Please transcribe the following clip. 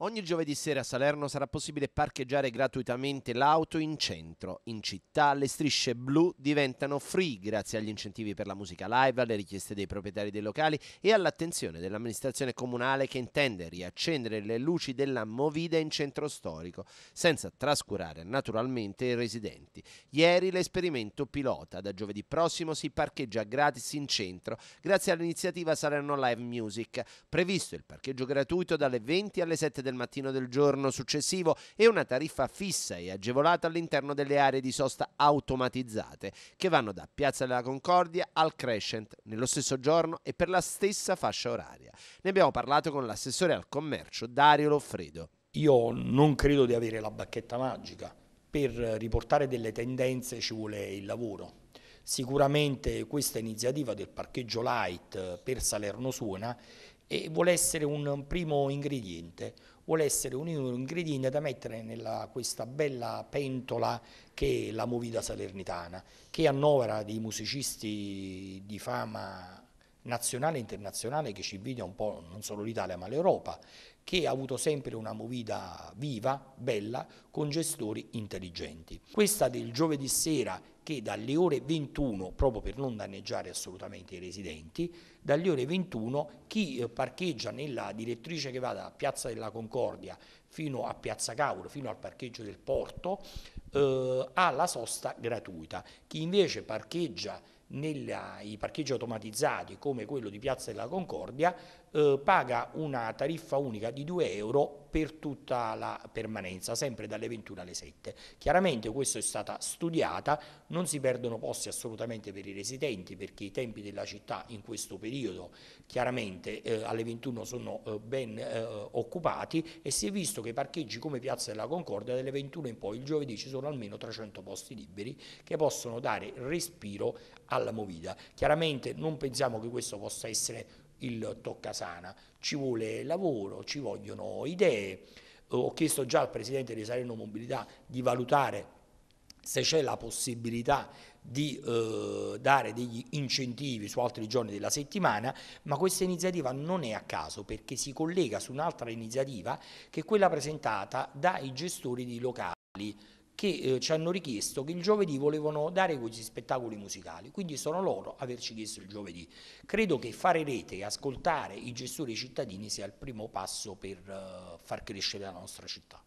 Ogni giovedì sera a Salerno sarà possibile parcheggiare gratuitamente l'auto in centro. In città le strisce blu diventano free grazie agli incentivi per la musica live, alle richieste dei proprietari dei locali e all'attenzione dell'amministrazione comunale che intende riaccendere le luci della movida in centro storico, senza trascurare naturalmente i residenti. Ieri l'esperimento pilota, da giovedì prossimo si parcheggia gratis in centro grazie all'iniziativa Salerno Live Music. Previsto il parcheggio gratuito dalle 20 alle 7 del mattino del giorno successivo e una tariffa fissa e agevolata all'interno delle aree di sosta automatizzate che vanno da Piazza della Concordia al Crescent nello stesso giorno e per la stessa fascia oraria. Ne abbiamo parlato con l'assessore al commercio Dario Loffredo. Io non credo di avere la bacchetta magica. Per riportare delle tendenze ci vuole il lavoro Sicuramente questa iniziativa del parcheggio light eh, per Salerno Suona e vuole essere un primo ingrediente, vuole essere un ingrediente da mettere nella questa bella pentola che è la movida salernitana, che annovera dei musicisti di fama nazionale e internazionale che ci invidia un po' non solo l'Italia ma l'Europa, che ha avuto sempre una movida viva, bella, con gestori intelligenti. Questa del giovedì sera che dalle ore 21, proprio per non danneggiare assolutamente i residenti, dalle ore 21 chi eh, parcheggia nella direttrice che va da Piazza della Concordia fino a Piazza Cavolo, fino al parcheggio del porto, eh, ha la sosta gratuita. Chi invece parcheggia nei parcheggi automatizzati come quello di Piazza della Concordia eh, paga una tariffa unica di 2 euro per tutta la permanenza, sempre dalle 21 alle 7. Chiaramente questo è stata studiata, non si perdono posti assolutamente per i residenti perché i tempi della città in questo periodo chiaramente eh, alle 21 sono eh, ben eh, occupati e si è visto che i parcheggi come Piazza della Concordia dalle 21 in poi il giovedì ci sono almeno 300 posti liberi che possono dare respiro a alla movida. Chiaramente non pensiamo che questo possa essere il toccasana, ci vuole lavoro, ci vogliono idee. Eh, ho chiesto già al Presidente di Salerno Mobilità di valutare se c'è la possibilità di eh, dare degli incentivi su altri giorni della settimana, ma questa iniziativa non è a caso perché si collega su un'altra iniziativa che è quella presentata dai gestori di locali che eh, ci hanno richiesto che il giovedì volevano dare questi spettacoli musicali, quindi sono loro a averci chiesto il giovedì. Credo che fare rete e ascoltare i gestori cittadini sia il primo passo per eh, far crescere la nostra città.